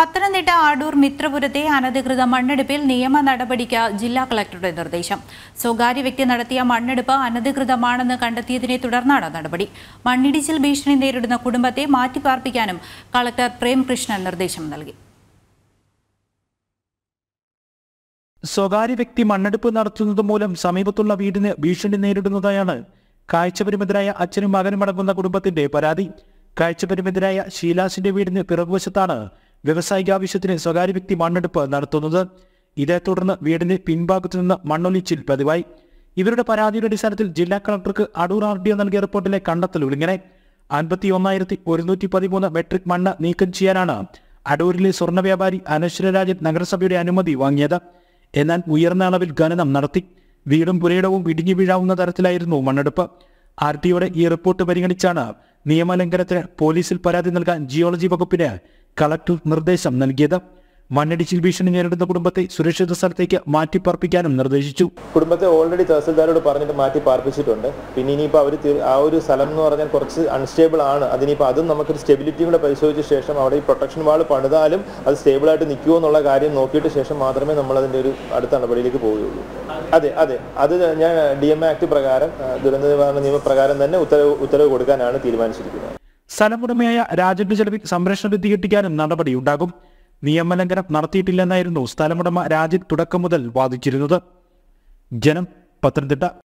പത്തനംതിട്ട ആഡൂർ മിത്രപുരത്തെ അനധികൃത മണ്ണെടുപ്പിൽ നിയമ നടപടിക്ക് ജില്ലാ കളക്ടറുടെ നിർദ്ദേശം സ്വകാര്യ വ്യക്തി നടത്തിയ മണ്ണെടുപ്പ് അനധികൃതമാണെന്ന് കണ്ടെത്തിയതിനെ തുടർന്നാണ് നടപടി മണ്ണിടിച്ചിൽ ഭീഷണി നേരിടുന്ന കുടുംബത്തെ മാറ്റിപ്പാർപ്പിക്കാനും കളക്ടർ പ്രേംകൃഷ്ണൻ നിർദ്ദേശം നൽകി സ്വകാര്യ വ്യക്തി മണ്ണെടുപ്പ് നടത്തുന്നത് മൂലം സമീപത്തുള്ള വീടിന് ഭീഷണി നേരിടുന്നതായാണ് കാഴ്ചപരിമിതരായ അച്ഛനും മകനും അടങ്ങുന്ന കുടുംബത്തിന്റെ പരാതി കാഴ്ചപരിമിതരായ ശീലാസിന്റെ വീടിന് പിറകുവശത്താണ് ആവശ്യത്തിന് സ്വകാര്യ വ്യക്തി മണ്ണെടുപ്പ് നടത്തുന്നത് ഇതേ തുടർന്ന് വീടിന്റെ പിൻഭാഗത്തു നിന്ന് മണ്ണൊലിച്ചിൽ പതിവായി ഇവരുടെ പരാതിയുടെ അടിസ്ഥാനത്തിൽ ജില്ലാ കളക്ടർക്ക് അടൂർ ആർ ഡി ഒ നൽകിയ റിപ്പോർട്ടിലെ കണ്ടെത്തലുകൾ ഇങ്ങനെ അൻപത്തി ഒന്നായിരത്തി ഒരുന്നൂറ്റി പതിമൂന്ന് മെട്രിക് മണ്ണ് നീക്കം ചെയ്യാനാണ് അടൂരിലെ സ്വർണ്ണ വ്യാപാരി അനശ്വരരാജൻ നഗരസഭയുടെ അനുമതി വാങ്ങിയത് എന്നാൽ ഉയർന്ന അളവിൽ ഖനനം നടത്തി വീടും പുരയിടവും ഇടിഞ്ഞു വീഴാവുന്ന തരത്തിലായിരുന്നു മണ്ണെടുപ്പ് ആർ ടിയുടെ ഈ റിപ്പോർട്ട് പരിഗണിച്ചാണ് നിയമലംഘനത്തിന് പോലീസിൽ പരാതി നൽകാൻ ജിയോളജി വകുപ്പിന് കളക്ടർ നിർദ്ദേശം നൽകിയത് മണ്ണിടിച്ചിൽ ഭീഷണി നേരിടുന്ന കുടുംബത്തെ സുരക്ഷിത സ്ഥലത്തേക്ക് മാറ്റി പാർപ്പിക്കാനും നിർദ്ദേശിച്ചു കുടുംബത്തെ ഓൾറെഡി തഹസിൽദാരോട് പറഞ്ഞിട്ട് മാറ്റി പാർപ്പിച്ചിട്ടുണ്ട് പിന്നെ ഇനിയിപ്പോൾ അവർ ആ ഒരു സ്ഥലം എന്ന് പറഞ്ഞാൽ കുറച്ച് അൺസ്റ്റേബിൾ ആണ് അതിനിപ്പോൾ അതും നമുക്കൊരു സ്റ്റെബിലിറ്റി കൂടെ പരിശോധിച്ച ശേഷം അവിടെ ഈ പ്രൊട്ടക്ഷൻ വാൾ പണിതാലും അത് സ്റ്റേബിളായിട്ട് നിൽക്കുമോ എന്നുള്ള കാര്യം നോക്കിയിട്ട് ശേഷം മാത്രമേ നമ്മൾ അതിൻ്റെ ഒരു അടുത്ത നടപടിയിലേക്ക് പോവുകയുള്ളൂ അതെ അതെ അത് ഞാൻ ഡി എം ആക്ട് പ്രകാരം ദുരന്ത നിവാരണ നിയമപ്രകാരം തന്നെ ഉത്തരവ് ഉത്തരവ് കൊടുക്കാനാണ് തീരുമാനിച്ചിരിക്കുന്നത് സ്ഥലമുടമയായ രാജന്റെ ചെലവിൽ സംരക്ഷണം എത്തികെട്ടിക്കാനും നടപടിയുണ്ടാകും നിയമലംഘനം നടത്തിയിട്ടില്ലെന്നായിരുന്നു സ്ഥലമുടമ രാജ്യം തുടക്കം മുതൽ വാദിച്ചിരുന്നത് ജനം പത്തനംതിട്ട